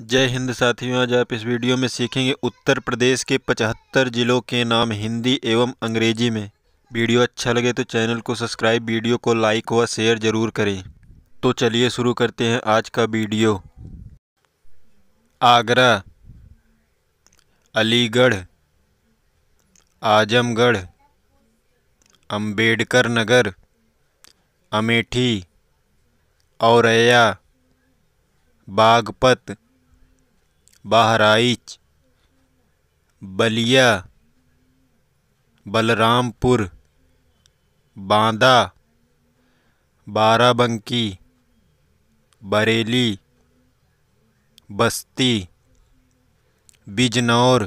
जय हिंद साथियों आज आप इस वीडियो में सीखेंगे उत्तर प्रदेश के 75 ज़िलों के नाम हिंदी एवं अंग्रेजी में वीडियो अच्छा लगे तो चैनल को सब्सक्राइब वीडियो को लाइक व शेयर ज़रूर करें तो चलिए शुरू करते हैं आज का वीडियो आगरा अलीगढ़ आजमगढ़ अंबेडकर नगर अमेठी औरैया बागपत बहराइच बलिया बलरामपुर बांदा बाराबंकी बरेली बस्ती बिजनौर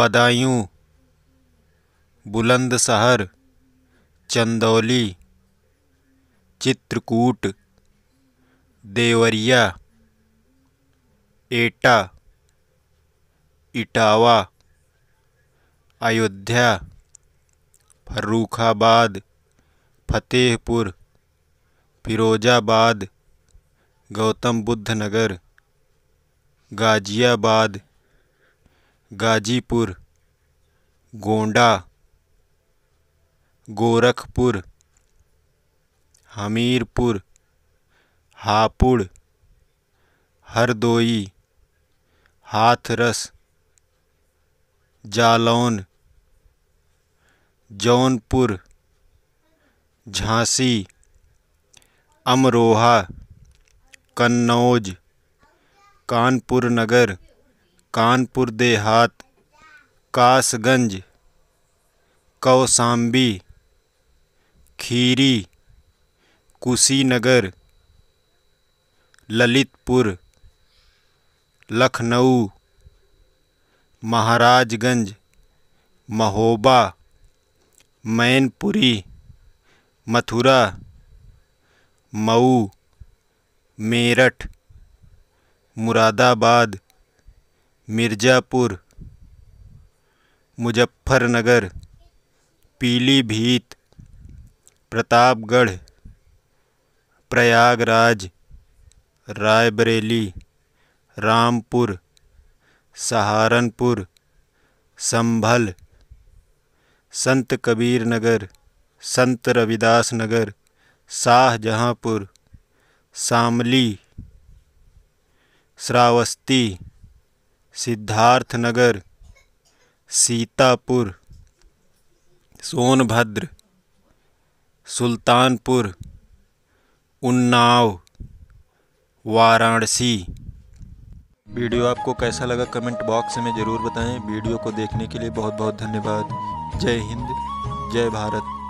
बदायूं बुलंदशहर चंदौली चित्रकूट देवरिया एटा इटावा अयोध्या फर्रुखाबाद फतेहपुर फिरोजाबाद गौतम बुद्ध नगर गाजियाबाद गाजीपुर गोंडा गोरखपुर हमीरपुर हापुड़ हरदोई हाथरस जालौन जौनपुर झांसी अमरोहा कन्नौज कानपुर नगर कानपुर देहात कासगंज कौसाम्बी खीरी कुशीनगर ललितपुर लखनऊ महाराजगंज महोबा मैनपुरी मथुरा मऊ मेरठ मुरादाबाद मिर्ज़ापुर मुजफ्फरनगर पीलीभीत प्रतापगढ़ प्रयागराज रायबरेली रामपुर सहारनपुर संभल संत कबीर नगर संत रविदास नगर शाहजहाँपुर शामली श्रावस्ती सिद्धार्थ नगर सीतापुर सोनभद्र सुल्तानपुर उन्नाव वाराणसी वीडियो आपको कैसा लगा कमेंट बॉक्स में ज़रूर बताएं वीडियो को देखने के लिए बहुत बहुत धन्यवाद जय हिंद जय भारत